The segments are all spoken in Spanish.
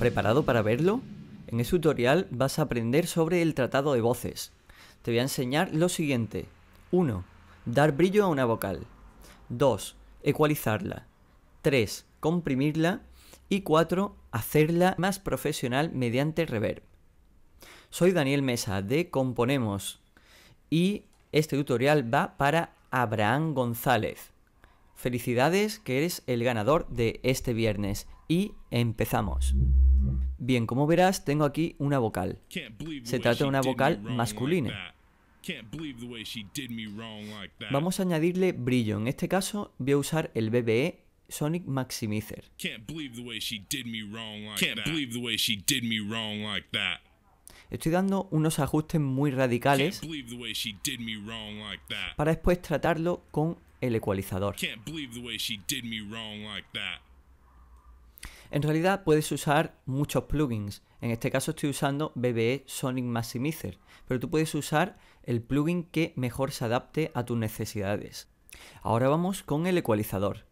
¿Preparado para verlo? En este tutorial vas a aprender sobre el tratado de voces. Te voy a enseñar lo siguiente. 1. Dar brillo a una vocal. 2. Ecualizarla. 3. Comprimirla. Y 4. Hacerla más profesional mediante reverb. Soy Daniel Mesa de Componemos y este tutorial va para Abraham González. Felicidades que eres el ganador de este viernes y empezamos. Bien, como verás, tengo aquí una vocal. Se trata de una vocal masculina. Vamos a añadirle brillo. En este caso, voy a usar el BBE Sonic Maximizer. Estoy dando unos ajustes muy radicales para después tratarlo con el ecualizador. En realidad puedes usar muchos plugins. En este caso estoy usando BBE Sonic Maximizer, pero tú puedes usar el plugin que mejor se adapte a tus necesidades. Ahora vamos con el ecualizador.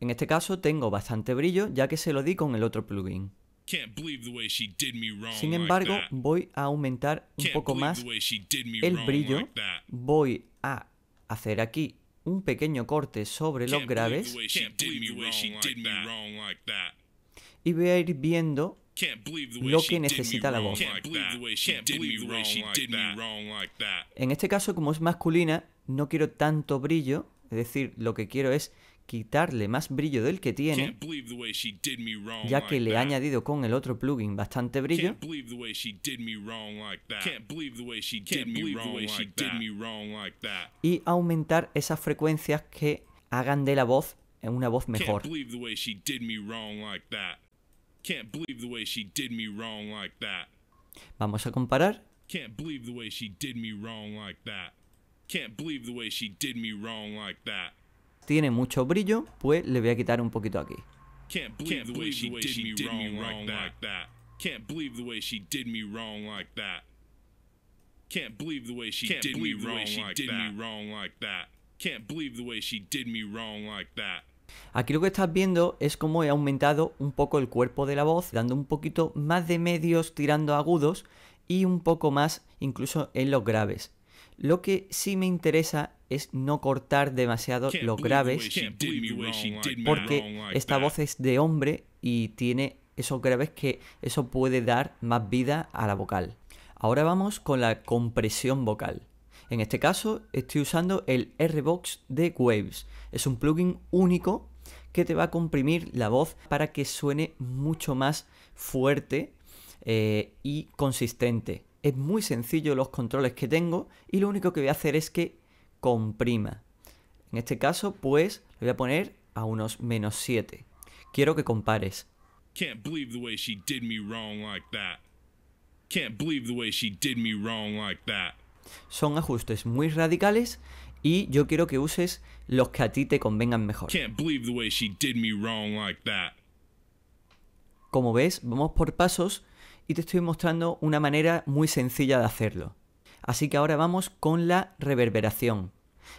En este caso tengo bastante brillo ya que se lo di con el otro plugin. Sin embargo, voy a aumentar un poco más el brillo. Voy a hacer aquí un pequeño corte sobre los graves y voy a ir viendo lo que necesita la voz. En este caso, como es masculina, no quiero tanto brillo, es decir, lo que quiero es quitarle más brillo del que tiene, ya que le ha añadido con el otro plugin bastante brillo. Y aumentar esas frecuencias que hagan de la voz una voz mejor. Vamos a comparar tiene mucho brillo, pues le voy a quitar un poquito aquí. Aquí lo que estás viendo es cómo he aumentado un poco el cuerpo de la voz, dando un poquito más de medios tirando agudos y un poco más incluso en los graves. Lo que sí me interesa es no cortar demasiado los graves porque esta voz es de hombre y tiene esos graves que eso puede dar más vida a la vocal. Ahora vamos con la compresión vocal. En este caso estoy usando el R-Box de Waves. Es un plugin único que te va a comprimir la voz para que suene mucho más fuerte eh, y consistente. Es muy sencillo los controles que tengo y lo único que voy a hacer es que comprima. En este caso, pues, le voy a poner a unos menos 7. Quiero que compares. Son ajustes muy radicales y yo quiero que uses los que a ti te convengan mejor. Como ves, vamos por pasos y te estoy mostrando una manera muy sencilla de hacerlo. Así que ahora vamos con la reverberación.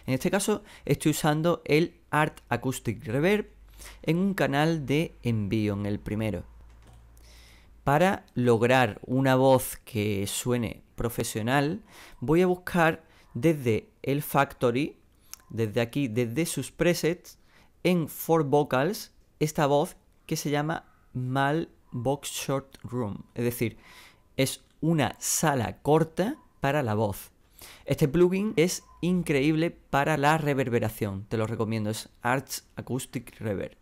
En este caso estoy usando el Art Acoustic Reverb en un canal de envío, en el primero. Para lograr una voz que suene profesional, voy a buscar desde el Factory, desde aquí, desde sus presets, en Four Vocals, esta voz que se llama Mal box short room, es decir, es una sala corta para la voz. Este plugin es increíble para la reverberación, te lo recomiendo, es Arts Acoustic Reverb.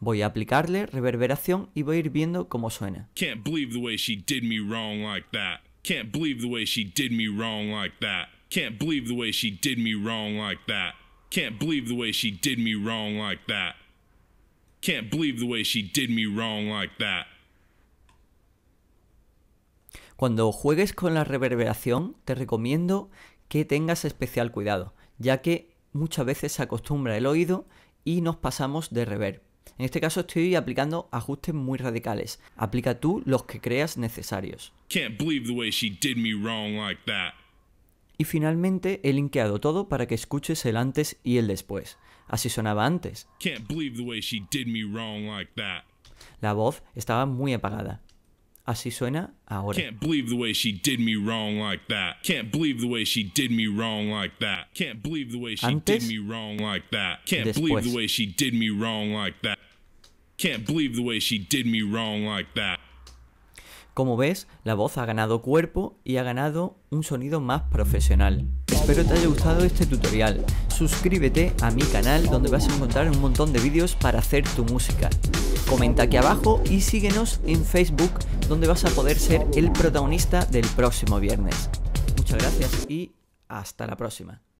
Voy a aplicarle reverberación y voy a ir viendo cómo suena. Can't believe the way she did me wrong like that. Can't believe the way she did me wrong like that. Can't believe the way she did me wrong like that. Can't believe the way she did me wrong like that. Can't believe the way she did me wrong like that. Cuando juegues con la reverberación, te recomiendo que tengas especial cuidado, ya que muchas veces se acostumbra el oído y nos pasamos de reverb. En este caso estoy aplicando ajustes muy radicales. Aplica tú los que creas necesarios. Y finalmente he linkeado todo para que escuches el antes y el después. Así sonaba antes. La voz estaba muy apagada. Así suena ahora. Can't believe the way Como ves, la voz ha ganado cuerpo y ha ganado un sonido más profesional. Espero te haya gustado este tutorial. Suscríbete a mi canal donde vas a encontrar un montón de vídeos para hacer tu música. Comenta aquí abajo y síguenos en Facebook donde vas a poder ser el protagonista del próximo viernes. Muchas gracias y hasta la próxima.